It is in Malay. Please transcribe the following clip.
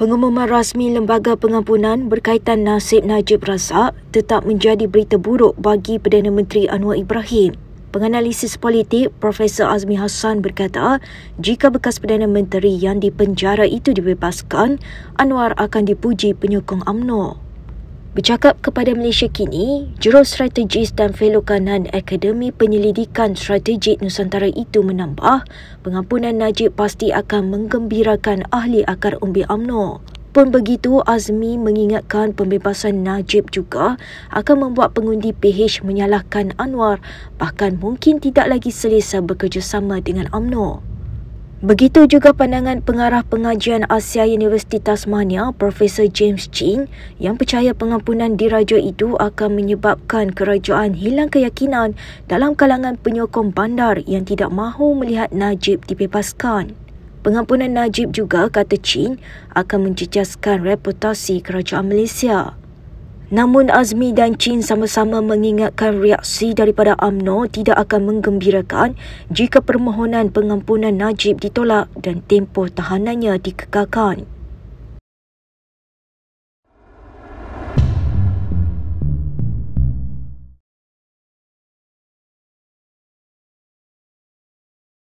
Pengumuman rasmi Lembaga Pengampunan berkaitan nasib Najib Razak tetap menjadi berita buruk bagi Perdana Menteri Anwar Ibrahim. Penganalisis politik Profesor Azmi Hassan berkata, jika bekas Perdana Menteri yang dipenjara itu dibebaskan, Anwar akan dipuji penyokong AMNO. Bercakap kepada Malaysia Kini, juru strategis dan fellow kanan Akademi Penyelidikan Strategik Nusantara itu menambah, pengampunan Najib pasti akan menggembirakan ahli akar umbi UMNO. Pun begitu, Azmi mengingatkan pembebasan Najib juga akan membuat pengundi PH menyalahkan Anwar bahkan mungkin tidak lagi selesa bekerjasama dengan UMNO. Begitu juga pandangan pengarah pengajian Asia University Tasmania, Profesor James Chin, yang percaya pengampunan diraja itu akan menyebabkan kerajaan hilang keyakinan dalam kalangan penyokong bandar yang tidak mahu melihat Najib dibebaskan. Pengampunan Najib juga, kata Chin akan menjejaskan reputasi kerajaan Malaysia. Namun Azmi dan Chin sama-sama mengingatkan reaksi daripada AMNO tidak akan menggembirakan jika permohonan pengampunan Najib ditolak dan tempoh tahanannya dikekalkan.